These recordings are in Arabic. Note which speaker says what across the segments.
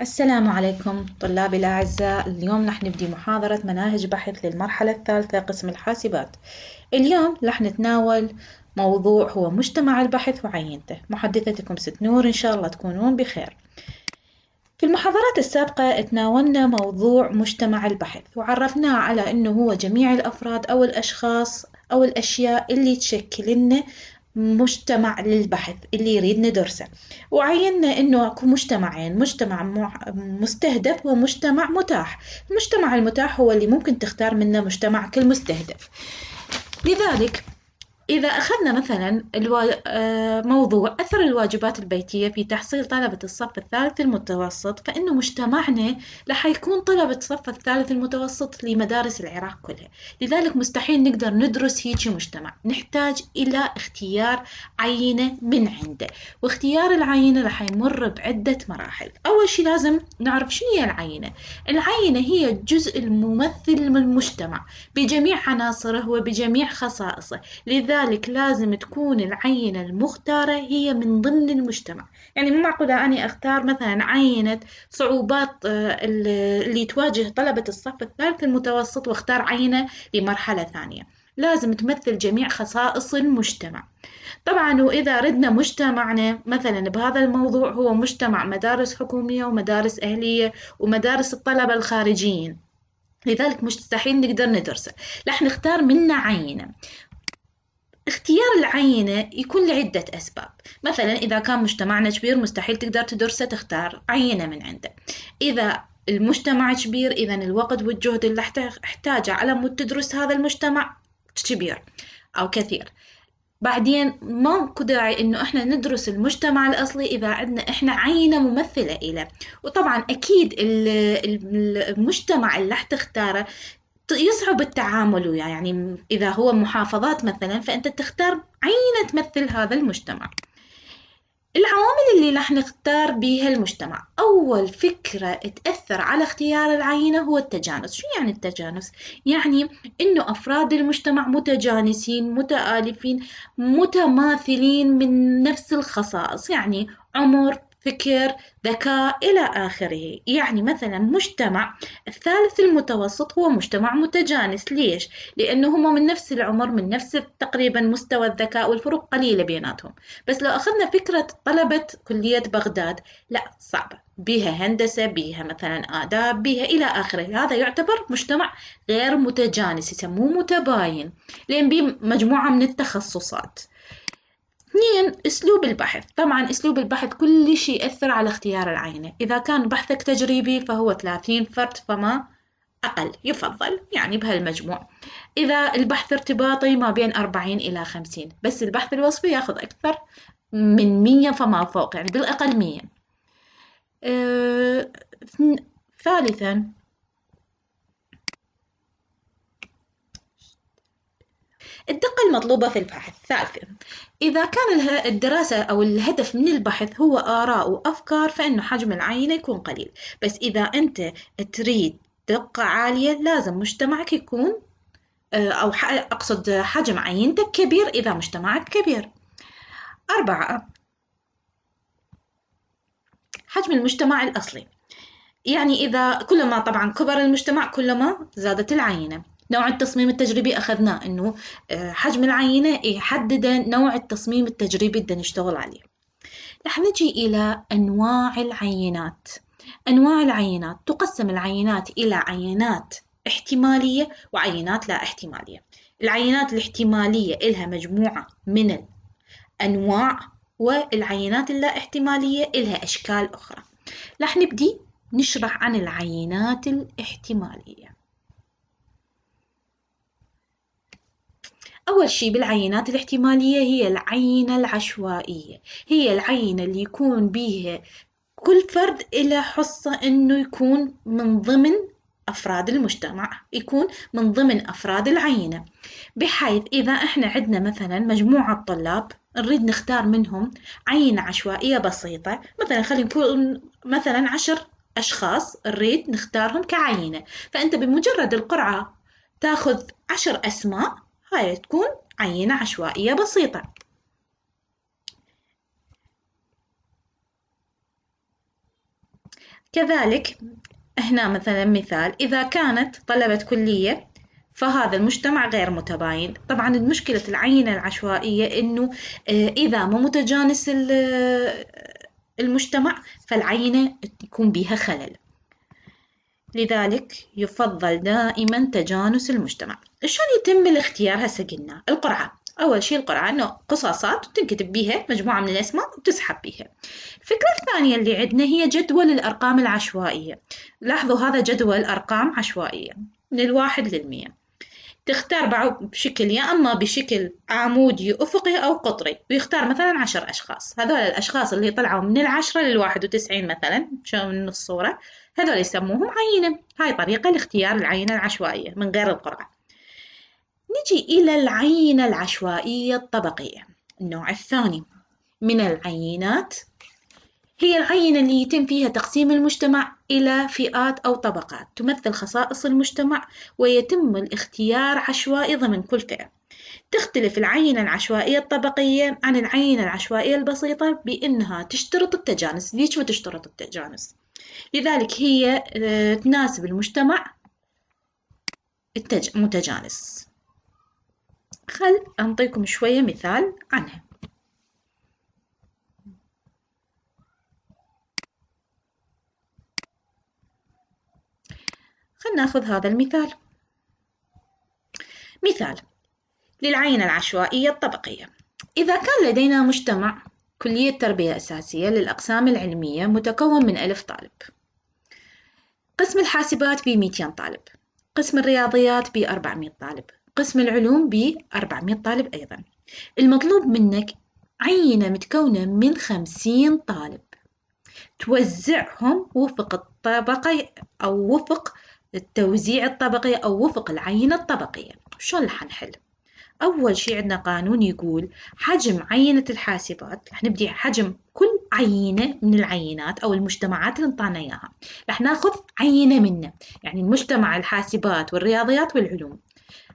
Speaker 1: السلام عليكم طلابي الأعزاء اليوم رح نبدي محاضرة مناهج بحث للمرحلة الثالثة قسم الحاسبات اليوم رح نتناول موضوع هو مجتمع البحث وعينته محدثتكم ست نور إن شاء الله تكونون بخير في المحاضرات السابقة تناولنا موضوع مجتمع البحث وعرفناه على أنه هو جميع الأفراد أو الأشخاص أو الأشياء اللي تشكل لنا مجتمع للبحث اللي يريد ندرسه وعينا انه اكو مجتمعين مجتمع مستهدف ومجتمع متاح المجتمع المتاح هو اللي ممكن تختار منه مجتمعك المستهدف لذلك إذا أخذنا مثلا الوا... آه، موضوع أثر الواجبات البيتية في تحصيل طلبة الصف الثالث المتوسط فإنه مجتمعنا رح يكون طلبة صف الثالث المتوسط لمدارس العراق كلها لذلك مستحيل نقدر ندرس هيجي مجتمع نحتاج إلى اختيار عينة من عنده واختيار العينة رح يمر بعدة مراحل أول شيء لازم نعرف شنو هي العينة العينة هي الجزء الممثل من المجتمع بجميع عناصره وبجميع خصائصه لذا لذلك لازم تكون العينة المختارة هي من ضمن المجتمع يعني مو معقولة أني أختار مثلا عينة صعوبات آه، اللي تواجه طلبة الصف الثالث المتوسط واختار عينة لمرحلة ثانية لازم تمثل جميع خصائص المجتمع طبعا وإذا ردنا مجتمعنا مثلا بهذا الموضوع هو مجتمع مدارس حكومية ومدارس أهلية ومدارس الطلبة الخارجيين لذلك مستحيل نقدر ندرسه راح نختار منه عينة اختيار العينة يكون لعدة أسباب مثلا إذا كان مجتمعنا كبير مستحيل تقدر تدرسه تختار عينة من عنده إذا المجتمع كبير إذا الوقت والجهد اللي احتاجه على مود تدرس هذا المجتمع كبير أو كثير بعدين ماكو داعي انه احنا ندرس المجتمع الاصلي اذا عندنا احنا عينه ممثله له وطبعا اكيد المجتمع اللي راح تختاره يصعب التعامل وياه يعني إذا هو محافظات مثلا فأنت تختار عينة تمثل هذا المجتمع العوامل اللي راح نختار بيها المجتمع أول فكرة تأثر على اختيار العينة هو التجانس شو يعني التجانس؟ يعني أنه أفراد المجتمع متجانسين متآلفين متماثلين من نفس الخصائص يعني عمر فكر ذكاء إلى آخره يعني مثلا مجتمع الثالث المتوسط هو مجتمع متجانس ليش؟ لأنه هم من نفس العمر من نفس تقريبا مستوى الذكاء والفروق قليلة بيناتهم بس لو أخذنا فكرة طلبة كلية بغداد لا صعبة بها هندسة بها مثلا آداب بها إلى آخره هذا يعتبر مجتمع غير متجانس يسموه متباين لأن به مجموعة من التخصصات اثنين اسلوب البحث طبعا اسلوب البحث كل شيء يأثر على اختيار العينة اذا كان بحثك تجريبي فهو 30 فرد فما أقل يفضل يعني بهالمجموع إذا البحث ارتباطي ما بين 40 إلى 50 بس البحث الوصفي ياخذ أكثر من 100 فما فوق يعني بالأقل 100 أه... ثالثا الدقة المطلوبة في البحث ثالثا إذا كان الدراسة أو الهدف من البحث هو آراء وأفكار فإنه حجم العينة يكون قليل بس إذا أنت تريد دقة عالية لازم مجتمعك يكون آه، أو أقصد حجم عينتك كبير إذا مجتمعك كبير أربعة حجم المجتمع الأصلي يعني إذا كلما طبعا كبر المجتمع كلما زادت العينة نوع التصميم التجريبي أخذناه أنه آه، حجم العينة يحدد نوع التصميم التجريبي اللي نشتغل عليه رح نجي إلى أنواع العينات أنواع العينات تقسم العينات إلى عينات احتمالية وعينات لا احتمالية العينات الاحتمالية إلها مجموعة من الأنواع والعينات اللا احتمالية إلها أشكال أخرى رح نبدي نشرح عن العينات الاحتمالية أول شي بالعينات الاحتمالية هي العينة العشوائية هي العينة اللي يكون بيها كل فرد إلى حصة إنه يكون من ضمن أفراد المجتمع يكون من ضمن أفراد العينة بحيث إذا إحنا عندنا مثلا مجموعة طلاب نريد نختار منهم عينة عشوائية بسيطة مثلا خلينا نكون مثلا عشر أشخاص نريد نختارهم كعينة فأنت بمجرد القرعة تاخذ عشر أسماء هاي تكون عينة عشوائية بسيطة كذلك هنا مثلا مثال إذا كانت طلبة كلية فهذا المجتمع غير متباين طبعا مشكلة العينة العشوائية أنه آه، إذا ما متجانس آه، المجتمع فالعينة يكون بها خلل لذلك يفضل دائما تجانس المجتمع شلون يتم الاختيار هسه قلنا القرعة أول شيء القرعة أنه قصاصات وتنكتب بيها مجموعة من الأسماء وتسحب بيها الفكرة الثانية اللي عندنا هي جدول الأرقام العشوائية لاحظوا هذا جدول أرقام عشوائية من الواحد للمية تختار بشكل يا أما بشكل عمودي أفقي أو قطري ويختار مثلا عشر أشخاص هذول الأشخاص اللي طلعوا من العشرة للواحد وتسعين مثلا شو من الصورة هذول يسموهم عينة هاي طريقة لاختيار العينة العشوائية من غير القرعة نجي إلى العينة العشوائية الطبقية النوع الثاني من العينات هي العينة اللي يتم فيها تقسيم المجتمع إلى فئات أو طبقات تمثل خصائص المجتمع ويتم الاختيار عشوائي ضمن كل فئة تختلف العينة العشوائية الطبقية عن العينة العشوائية البسيطة بأنها تشترط التجانس ليش ما تشترط التجانس؟ لذلك هي آه، تناسب المجتمع متجانس خل أنطيكم شوية مثال عنها خلنا ناخذ هذا المثال مثال للعينة العشوائية الطبقية إذا كان لدينا مجتمع كلية تربية أساسية للأقسام العلمية متكون من ألف طالب قسم الحاسبات ب 200 طالب قسم الرياضيات ب 400 طالب قسم العلوم ب 400 طالب أيضا المطلوب منك عينة متكونة من 50 طالب توزعهم وفق الطبقة أو وفق التوزيع الطبقي أو وفق العينة الطبقية شلون راح نحل أول شيء عندنا قانون يقول حجم عينة الحاسبات رح نبدي حجم كل عينة من العينات أو المجتمعات اللي نطعنا إياها رح ناخذ عينة منه يعني المجتمع الحاسبات والرياضيات والعلوم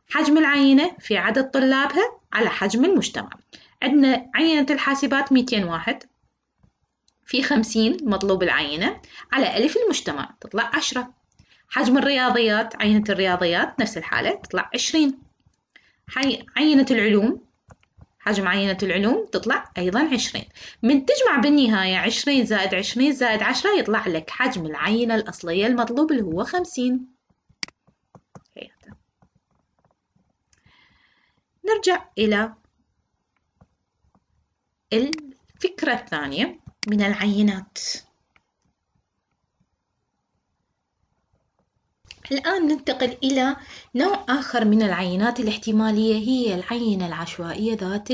Speaker 1: حجم العينة في عدد طلابها على حجم المجتمع عندنا عينة الحاسبات 200 واحد في 50 مطلوب العينة على ألف المجتمع تطلع 10 حجم الرياضيات عينة الرياضيات نفس الحالة تطلع 20 حي... عينة العلوم حجم عينة العلوم تطلع أيضا عشرين من تجمع بالنهاية عشرين زائد عشرين زائد عشرة يطلع لك حجم العينة الأصلية المطلوب اللي هو خمسين نرجع إلى الفكرة الثانية من العينات الآن ننتقل إلى نوع آخر من العينات الاحتمالية هي العينة العشوائية ذات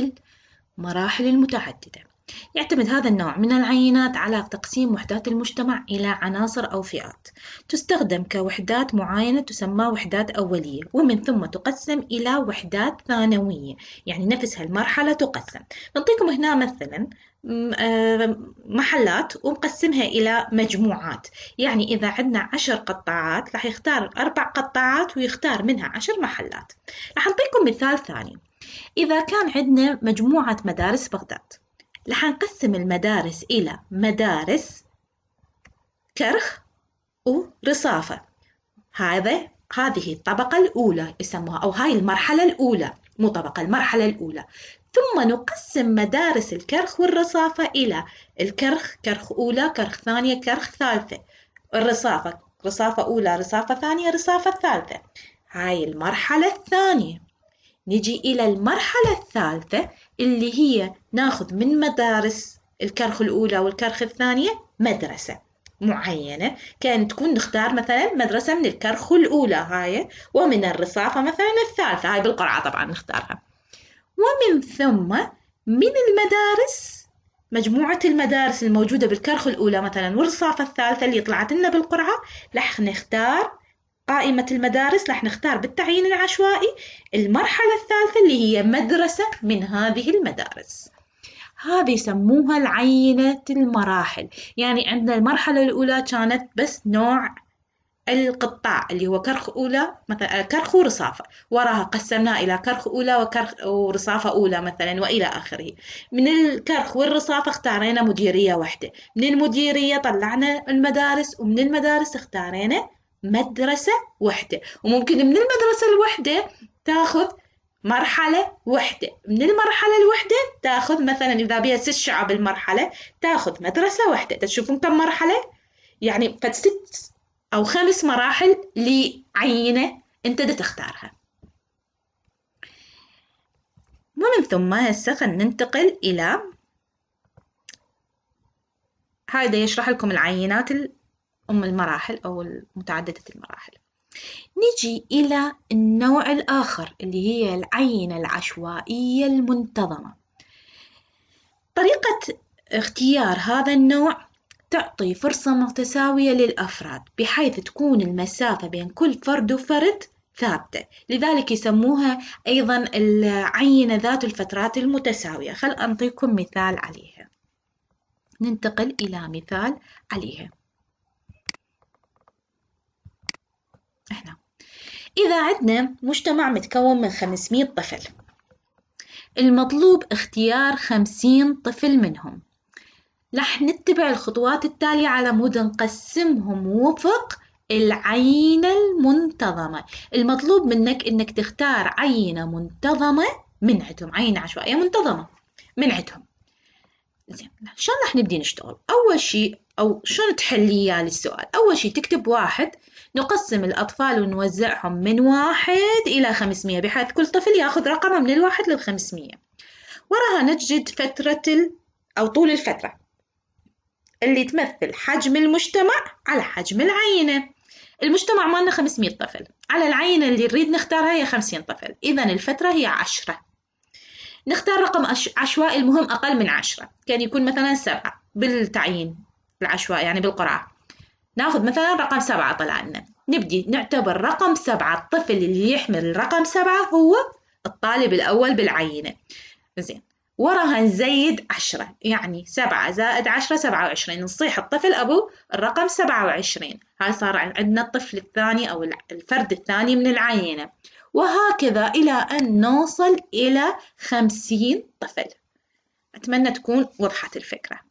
Speaker 1: المراحل المتعددة يعتمد هذا النوع من العينات على تقسيم وحدات المجتمع إلى عناصر أو فئات تستخدم كوحدات معاينة تسمى وحدات أولية ومن ثم تقسم إلى وحدات ثانوية يعني نفس هالمرحلة تقسم نعطيكم هنا مثلا آه، محلات ومقسمها إلى مجموعات يعني إذا عندنا عشر قطاعات راح يختار أربع قطاعات ويختار منها عشر محلات راح أعطيكم مثال ثاني إذا كان عندنا مجموعة مدارس بغداد راح نقسم المدارس إلى مدارس كرخ ورصافة هذا هذه الطبقة الأولى يسموها أو هاي المرحلة الأولى مطابقة المرحلة الأولى ثم نقسم مدارس الكرخ والرصافة إلى الكرخ كرخ أولى كرخ ثانية كرخ ثالثة الرصافة رصافة أولى رصافة ثانية رصافة ثالثة هاي المرحلة الثانية نجي إلى المرحلة الثالثة اللي هي ناخذ من مدارس الكرخ الأولى والكرخ الثانية مدرسة معينة كان تكون نختار مثلا مدرسة من الكرخ الأولى هاي ومن الرصافة مثلا الثالثة هاي بالقرعة طبعا نختارها ومن ثم من المدارس مجموعة المدارس الموجودة بالكرخ الأولى مثلا والرصافة الثالثة اللي طلعت لنا بالقرعة راح نختار قائمة المدارس راح نختار بالتعيين العشوائي المرحلة الثالثة اللي هي مدرسة من هذه المدارس هذه يسموها العينة المراحل يعني عندنا المرحلة الأولى كانت بس نوع القطاع اللي هو كرخ أولى مثلا كرخ ورصافة وراها قسمناه إلى كرخ أولى وكرخ ورصافة أولى مثلا وإلى آخره من الكرخ والرصافة اختارينا مديرية واحدة من المديرية طلعنا المدارس ومن المدارس اختارينا مدرسة واحدة وممكن من المدرسة الواحدة تاخذ مرحلة وحدة من المرحلة الوحدة تاخذ مثلا إذا بيها ست شعب المرحلة تاخذ مدرسة وحدة تشوفون كم مرحلة يعني فد ست أو خمس مراحل لعينة أنت دا تختارها ومن ثم هسه خلينا ننتقل إلى هذا يشرح لكم العينات أم المراحل أو متعددة المراحل نجي إلى النوع الآخر اللي هي العينة العشوائية المنتظمة طريقة اختيار هذا النوع تعطي فرصة متساوية للأفراد بحيث تكون المسافة بين كل فرد وفرد ثابتة لذلك يسموها أيضا العينة ذات الفترات المتساوية خل أنطيكم مثال عليها ننتقل إلى مثال عليها احنا إذا عندنا مجتمع متكون من 500 طفل المطلوب اختيار 50 طفل منهم رح نتبع الخطوات التالية على مود نقسمهم وفق العينة المنتظمة المطلوب منك انك تختار عينة منتظمة من عندهم عينة عشوائية منتظمة من عندهم زين شلون رح نبدي نشتغل اول شيء أو شلون تحليه للسؤال يعني أول شي تكتب واحد نقسم الأطفال ونوزعهم من واحد إلى خمسمية بحيث كل طفل يأخذ رقمه من الواحد للخمسمية وراها نجد فترة ال... أو طول الفترة اللي تمثل حجم المجتمع على حجم العينة المجتمع مالنا 500 طفل على العينة اللي نريد نختارها هي 50 طفل إذا الفترة هي عشرة نختار رقم عشوائي المهم أقل من عشرة كان يكون مثلا سبعة بالتعيين العشوائي يعني بالقرعة ناخذ مثلا رقم سبعة طلع لنا نبدي نعتبر رقم سبعة الطفل اللي يحمل رقم سبعة هو الطالب الأول بالعينة زين وراها نزيد عشرة يعني سبعة زائد عشرة سبعة وعشرين نصيح الطفل أبو الرقم سبعة وعشرين هاي صار عندنا الطفل الثاني أو الفرد الثاني من العينة وهكذا إلى أن نوصل إلى خمسين طفل أتمنى تكون وضحت الفكرة